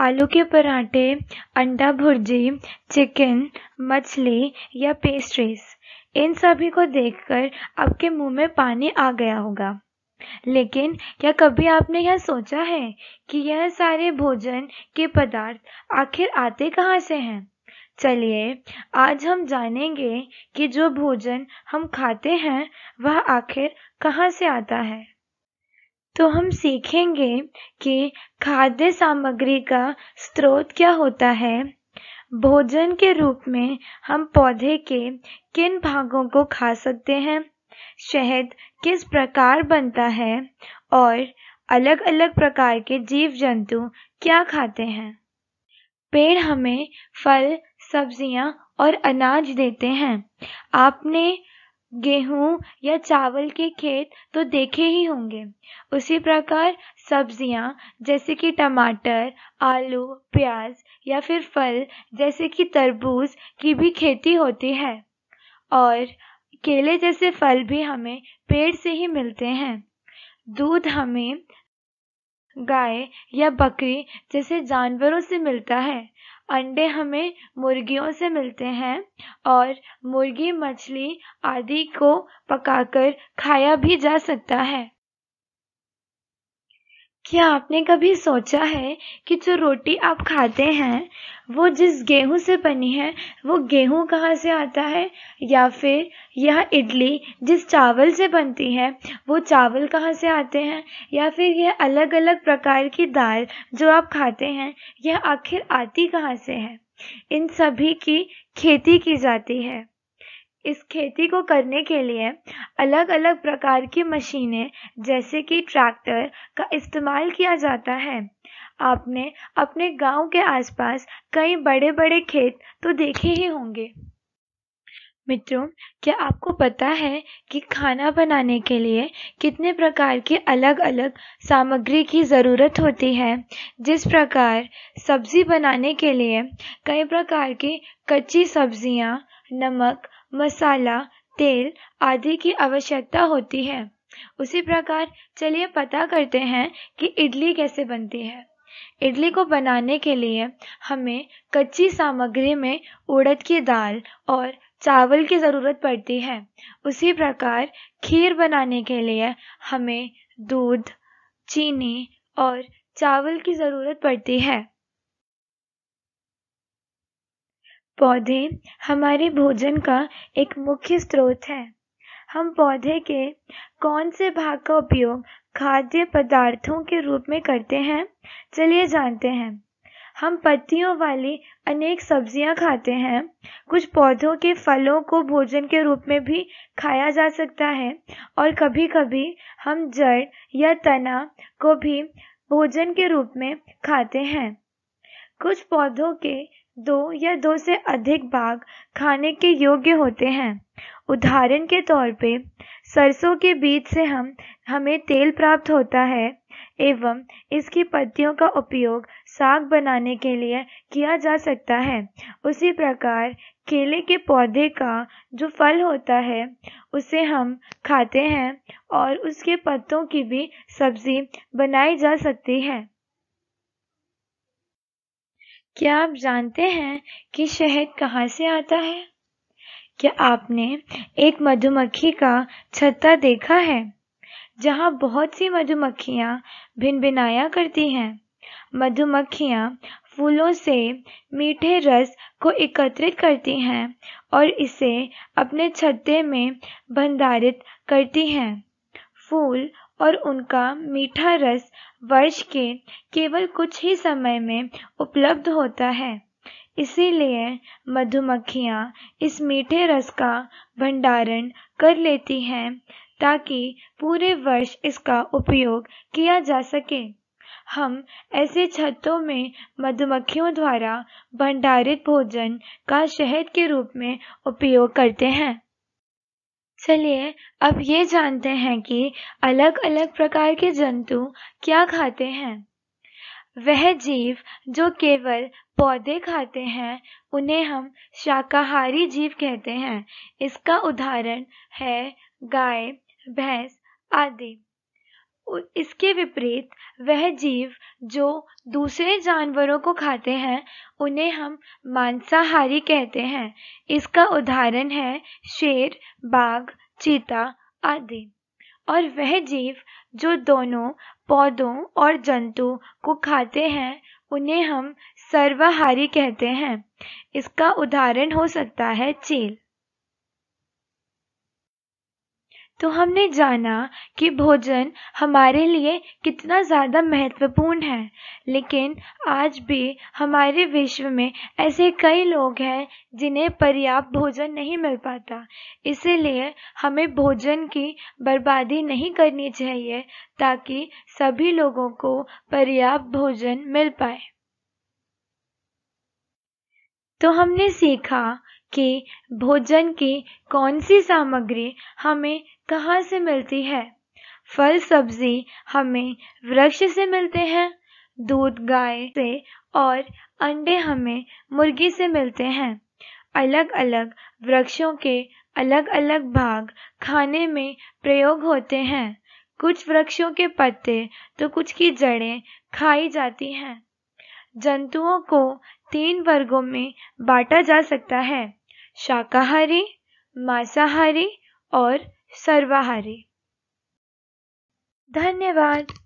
आलू के पराठे अंडा भुर्जी चिकन मछली या पेस्ट्रीज इन सभी को देखकर आपके मुंह में पानी आ गया होगा लेकिन क्या कभी आपने यह सोचा है कि यह सारे भोजन के पदार्थ आखिर आते कहाँ से हैं चलिए आज हम जानेंगे कि जो भोजन हम खाते हैं वह आखिर कहाँ से आता है तो हम सीखेंगे कि खाद्य सामग्री का स्रोत क्या होता है भोजन के रूप में हम पौधे के किन भागों को खा सकते हैं शहद किस प्रकार बनता है और अलग अलग प्रकार के जीव जंतु क्या खाते हैं पेड़ हमें फल सब्जियां और अनाज देते हैं आपने गेहूं या चावल के खेत तो देखे ही होंगे उसी प्रकार सब्जियाँ जैसे कि टमाटर आलू प्याज या फिर फल जैसे कि तरबूज की भी खेती होती है और केले जैसे फल भी हमें पेड़ से ही मिलते हैं दूध हमें गाय या बकरी जैसे जानवरों से मिलता है अंडे हमें मुर्गियों से मिलते हैं और मुर्गी मछली आदि को पकाकर खाया भी जा सकता है क्या आपने कभी सोचा है कि जो रोटी आप खाते हैं वो जिस गेहूं से बनी है वो गेहूं कहाँ से आता है या फिर यह इडली जिस चावल से बनती है वो चावल कहाँ से आते हैं या फिर यह अलग अलग प्रकार की दाल जो आप खाते हैं यह आखिर आती कहाँ से है इन सभी की खेती की जाती है इस खेती को करने के लिए अलग अलग प्रकार की मशीनें जैसे कि ट्रैक्टर का इस्तेमाल किया जाता है आपने अपने गांव के आसपास कई बड़े बड़े खेत तो देखे ही होंगे मित्रों क्या आपको पता है कि खाना बनाने के लिए कितने प्रकार की अलग अलग सामग्री की ज़रूरत होती है जिस प्रकार सब्ज़ी बनाने के लिए कई प्रकार की कच्ची सब्जियां, नमक मसाला तेल आदि की आवश्यकता होती है उसी प्रकार चलिए पता करते हैं कि इडली कैसे बनती है इडली को बनाने के लिए हमें कच्ची सामग्री में उड़द की दाल और चावल की ज़रूरत पड़ती है उसी प्रकार खीर बनाने के लिए हमें दूध चीनी और चावल की ज़रूरत पड़ती है पौधे हमारे भोजन का एक मुख्य स्रोत है हम पौधे के कौन से भाग का उपयोग खाद्य पदार्थों के रूप में करते हैं चलिए जानते हैं हम पत्तियों वाली अनेक सब्जियां खाते हैं कुछ पौधों के फलों को भोजन के रूप में भी खाया जा सकता है और कभी कभी हम जड़ या तना को भी भोजन के रूप में खाते हैं कुछ पौधों के दो या दो से अधिक भाग खाने के योग्य होते हैं उदाहरण के तौर पे सरसों के बीज से हम हमें तेल प्राप्त होता है एवं इसकी पत्तियों का उपयोग साग बनाने के लिए किया जा सकता है उसी प्रकार केले के पौधे का जो फल होता है उसे हम खाते हैं और उसके पत्तों की भी सब्ज़ी बनाई जा सकती है क्या आप जानते हैं कि शहद कहाँ से आता है क्या आपने एक मधुमक्खी का छत्ता देखा है जहाँ बहुत सी मधुमक्खियाँ भिनाया करती हैं मधुमक्खियाँ फूलों से मीठे रस को एकत्रित करती हैं और इसे अपने छत्ते में भंडारित करती हैं फूल और उनका मीठा रस वर्ष के केवल कुछ ही समय में उपलब्ध होता है इसीलिए मधुमक्खियाँ इस मीठे रस का भंडारण कर लेती हैं ताकि पूरे वर्ष इसका उपयोग किया जा सके हम ऐसे छतों में मधुमक्खियों द्वारा भंडारित भोजन का शहद के रूप में उपयोग करते हैं चलिए अब ये जानते हैं कि अलग अलग प्रकार के जंतु क्या खाते हैं वह जीव जो केवल पौधे खाते हैं उन्हें हम शाकाहारी जीव कहते हैं इसका उदाहरण है गाय भैंस आदि इसके विपरीत वह जीव जो दूसरे जानवरों को खाते हैं उन्हें हम मांसाहारी कहते हैं इसका उदाहरण है शेर बाघ चीता आदि और वह जीव जो दोनों पौधों और जंतु को खाते हैं उन्हें हम सर्वाहारी कहते हैं इसका उदाहरण हो सकता है चील तो हमने जाना कि भोजन हमारे लिए कितना ज़्यादा महत्वपूर्ण है लेकिन आज भी हमारे विश्व में ऐसे कई लोग हैं जिन्हें पर्याप्त भोजन नहीं मिल पाता इसीलिए हमें भोजन की बर्बादी नहीं करनी चाहिए ताकि सभी लोगों को पर्याप्त भोजन मिल पाए तो हमने सीखा कि भोजन की कौन सी सामग्री हमें कहाँ से मिलती है फल सब्जी हमें वृक्ष से मिलते हैं दूध गाय से और अंडे हमें मुर्गी से मिलते हैं अलग अलग वृक्षों के अलग अलग भाग खाने में प्रयोग होते हैं कुछ वृक्षों के पत्ते तो कुछ की जड़ें खाई जाती हैं जंतुओं को तीन वर्गों में बांटा जा सकता है शाकाहारी मांसाहारी और सर्वाहारी धन्यवाद